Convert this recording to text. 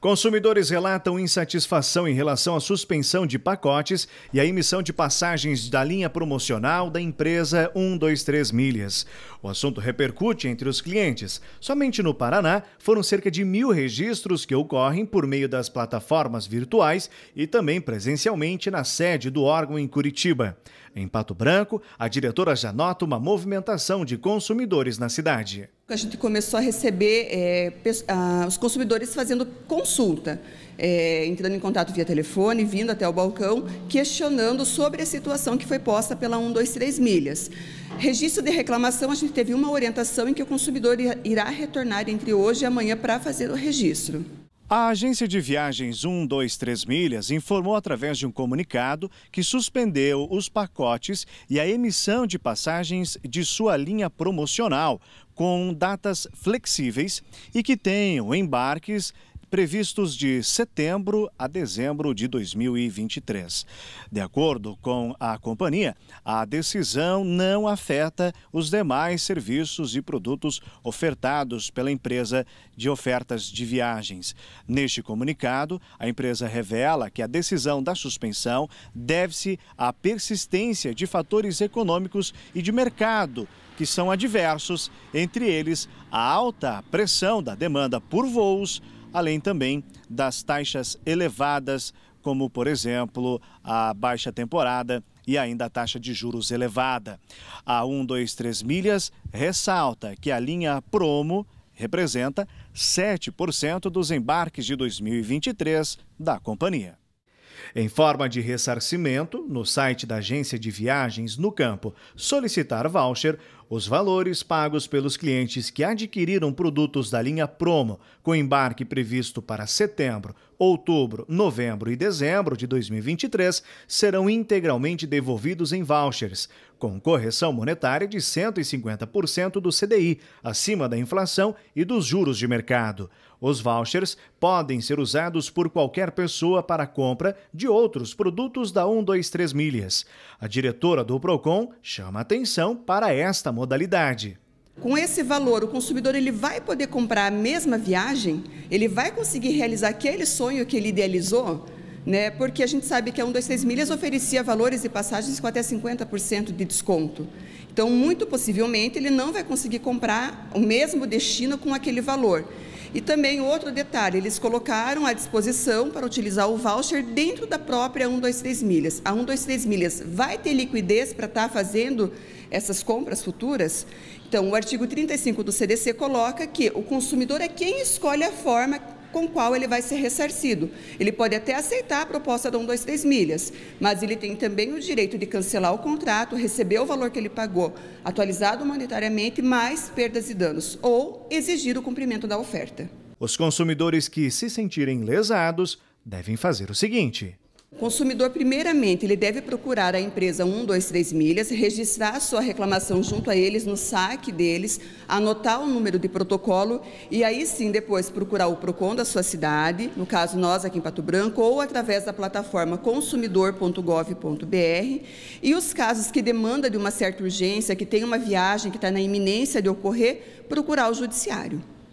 Consumidores relatam insatisfação em relação à suspensão de pacotes e à emissão de passagens da linha promocional da empresa 123 Milhas. O assunto repercute entre os clientes. Somente no Paraná foram cerca de mil registros que ocorrem por meio das plataformas virtuais e também presencialmente na sede do órgão em Curitiba. Em Pato Branco, a diretora já nota uma movimentação de consumidores na cidade. A gente começou a receber é, os consumidores fazendo consulta, é, entrando em contato via telefone, vindo até o balcão, questionando sobre a situação que foi posta pela 123 milhas. Registro de reclamação, a gente teve uma orientação em que o consumidor irá retornar entre hoje e amanhã para fazer o registro. A agência de viagens 123 Milhas informou através de um comunicado que suspendeu os pacotes e a emissão de passagens de sua linha promocional com datas flexíveis e que tenham embarques previstos de setembro a dezembro de 2023. De acordo com a companhia, a decisão não afeta os demais serviços e produtos ofertados pela empresa de ofertas de viagens. Neste comunicado, a empresa revela que a decisão da suspensão deve-se à persistência de fatores econômicos e de mercado que são adversos, entre eles a alta pressão da demanda por voos além também das taxas elevadas, como, por exemplo, a baixa temporada e ainda a taxa de juros elevada. A 123 Milhas ressalta que a linha Promo representa 7% dos embarques de 2023 da companhia. Em forma de ressarcimento, no site da agência de viagens no campo Solicitar Voucher, os valores pagos pelos clientes que adquiriram produtos da linha Promo, com embarque previsto para setembro outubro, novembro e dezembro de 2023 serão integralmente devolvidos em vouchers, com correção monetária de 150% do CDI, acima da inflação e dos juros de mercado. Os vouchers podem ser usados por qualquer pessoa para a compra de outros produtos da 123 Milhas. A diretora do Procon chama atenção para esta modalidade. Com esse valor, o consumidor ele vai poder comprar a mesma viagem? Ele vai conseguir realizar aquele sonho que ele idealizou? Né? Porque a gente sabe que a 126 Milhas oferecia valores e passagens com até 50% de desconto. Então, muito possivelmente, ele não vai conseguir comprar o mesmo destino com aquele valor. E também outro detalhe, eles colocaram à disposição para utilizar o voucher dentro da própria 123 milhas. A 123 milhas vai ter liquidez para estar tá fazendo essas compras futuras? Então, o artigo 35 do CDC coloca que o consumidor é quem escolhe a forma com qual ele vai ser ressarcido. Ele pode até aceitar a proposta da 3 milhas, mas ele tem também o direito de cancelar o contrato, receber o valor que ele pagou, atualizado monetariamente, mais perdas e danos, ou exigir o cumprimento da oferta. Os consumidores que se sentirem lesados devem fazer o seguinte: o consumidor, primeiramente, ele deve procurar a empresa 123 Milhas, registrar sua reclamação junto a eles, no saque deles, anotar o número de protocolo e aí sim depois procurar o PROCON da sua cidade, no caso nós aqui em Pato Branco, ou através da plataforma consumidor.gov.br. E os casos que demanda de uma certa urgência, que tem uma viagem que está na iminência de ocorrer, procurar o judiciário.